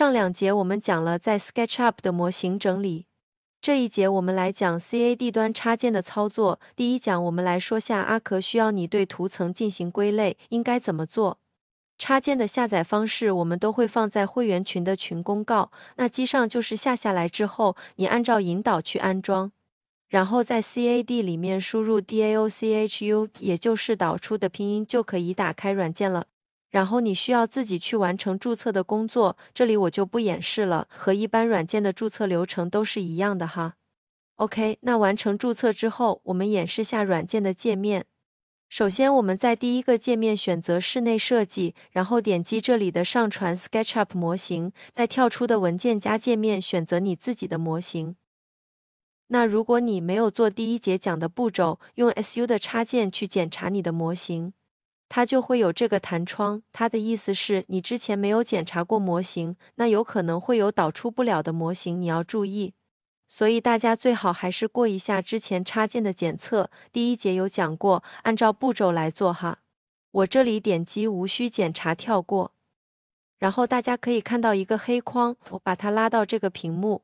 上两节我们讲了在 SketchUp 的模型整理，这一节我们来讲 CAD 端插件的操作。第一讲我们来说下阿壳需要你对图层进行归类，应该怎么做？插件的下载方式我们都会放在会员群的群公告，那机上就是下下来之后，你按照引导去安装，然后在 CAD 里面输入 DAOCHU，也就是导出的拼音，就可以打开软件了。然后你需要自己去完成注册的工作，这里我就不演示了，和一般软件的注册流程都是一样的哈。OK，那完成注册之后，我们演示下软件的界面。首先我们在第一个界面选择室内设计，然后点击这里的上传 SketchUp 模型，在跳出的文件夹界面选择你自己的模型。那如果你没有做第一节讲的步骤，用 SU 的插件去检查你的模型。它就会有这个弹窗，它的意思是你之前没有检查过模型，那有可能会有导出不了的模型，你要注意。所以大家最好还是过一下之前插件的检测，第一节有讲过，按照步骤来做哈。我这里点击无需检查跳过，然后大家可以看到一个黑框，我把它拉到这个屏幕。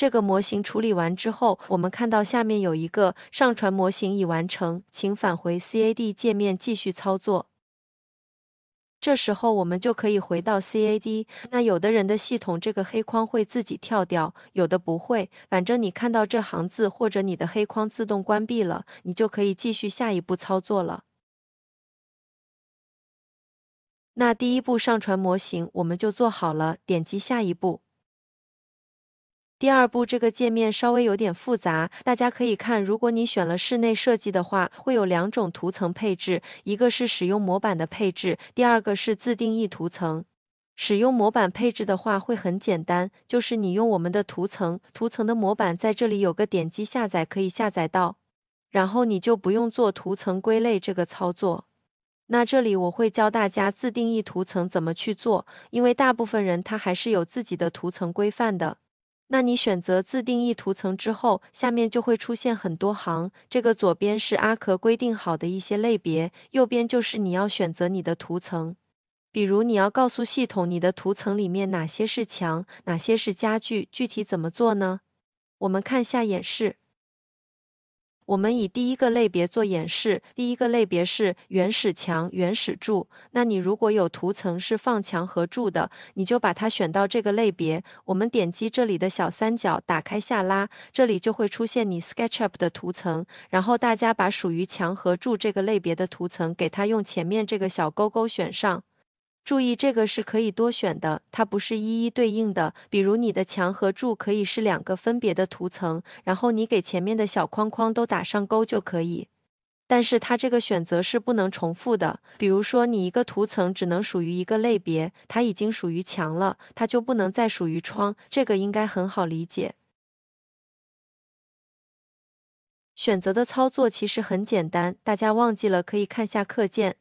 这个模型处理完之后，我们看到下面有一个上传模型已完成，请返回 CAD 界面继续操作。这时候我们就可以回到 CAD。那有的人的系统这个黑框会自己跳掉，有的不会。反正你看到这行字，或者你的黑框自动关闭了，你就可以继续下一步操作了。那第一步上传模型我们就做好了，点击下一步。第二步，这个界面稍微有点复杂，大家可以看，如果你选了室内设计的话，会有两种图层配置，一个是使用模板的配置，第二个是自定义图层。使用模板配置的话会很简单，就是你用我们的图层，图层的模板在这里有个点击下载可以下载到，然后你就不用做图层归类这个操作。那这里我会教大家自定义图层怎么去做，因为大部分人他还是有自己的图层规范的。那你选择自定义图层之后，下面就会出现很多行。这个左边是阿壳规定好的一些类别，右边就是你要选择你的图层。比如你要告诉系统你的图层里面哪些是墙，哪些是家具，具体怎么做呢？我们看下演示。我们以第一个类别做演示，第一个类别是原始墙、原始柱。那你如果有图层是放墙和柱的，你就把它选到这个类别。我们点击这里的小三角，打开下拉，这里就会出现你 SketchUp 的图层。然后大家把属于墙和柱这个类别的图层，给它用前面这个小勾勾选上。注意，这个是可以多选的，它不是一一对应的。比如你的墙和柱可以是两个分别的图层，然后你给前面的小框框都打上勾就可以。但是它这个选择是不能重复的。比如说你一个图层只能属于一个类别，它已经属于墙了，它就不能再属于窗。这个应该很好理解。选择的操作其实很简单，大家忘记了可以看下课件。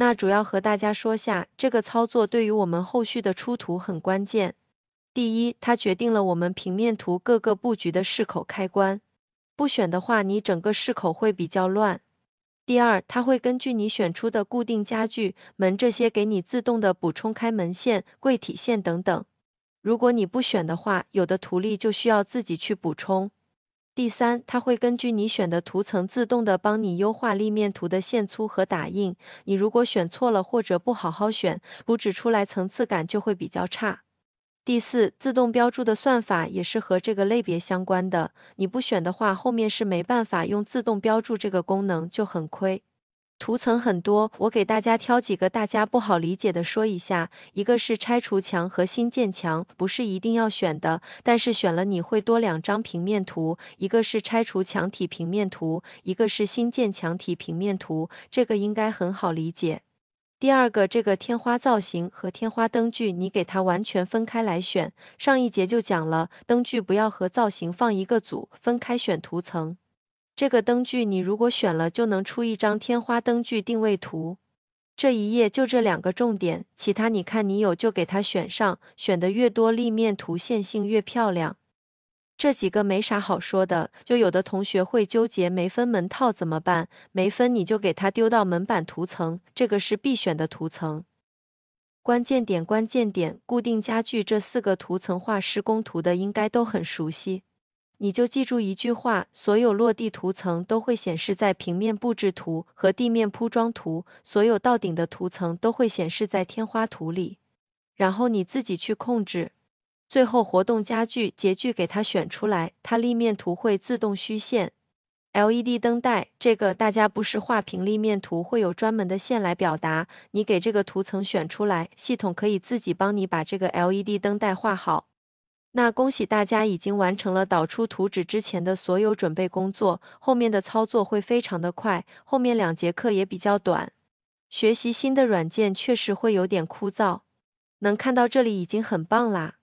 那主要和大家说下，这个操作对于我们后续的出图很关键。第一，它决定了我们平面图各个布局的视口开关，不选的话，你整个视口会比较乱。第二，它会根据你选出的固定家具、门这些，给你自动的补充开门线、柜体线等等。如果你不选的话，有的图例就需要自己去补充。第三，它会根据你选的图层自动的帮你优化立面图的线粗和打印。你如果选错了或者不好好选，图纸出来层次感就会比较差。第四，自动标注的算法也是和这个类别相关的。你不选的话，后面是没办法用自动标注这个功能，就很亏。图层很多，我给大家挑几个大家不好理解的说一下。一个是拆除墙和新建墙，不是一定要选的，但是选了你会多两张平面图，一个是拆除墙体平面图，一个是新建墙体平面图，这个应该很好理解。第二个，这个天花造型和天花灯具，你给它完全分开来选。上一节就讲了，灯具不要和造型放一个组，分开选图层。这个灯具你如果选了，就能出一张天花灯具定位图。这一页就这两个重点，其他你看你有就给它选上，选的越多，立面图线性越漂亮。这几个没啥好说的，就有的同学会纠结没分门套怎么办？没分你就给它丢到门板图层，这个是必选的图层。关键点，关键点，固定家具这四个图层画施工图的应该都很熟悉。你就记住一句话：所有落地图层都会显示在平面布置图和地面铺装图；所有到顶的图层都会显示在天花图里。然后你自己去控制。最后活动家具、洁具给它选出来，它立面图会自动虚线。LED 灯带这个大家不是画平立面图会有专门的线来表达，你给这个图层选出来，系统可以自己帮你把这个 LED 灯带画好。那恭喜大家已经完成了导出图纸之前的所有准备工作，后面的操作会非常的快，后面两节课也比较短，学习新的软件确实会有点枯燥，能看到这里已经很棒啦。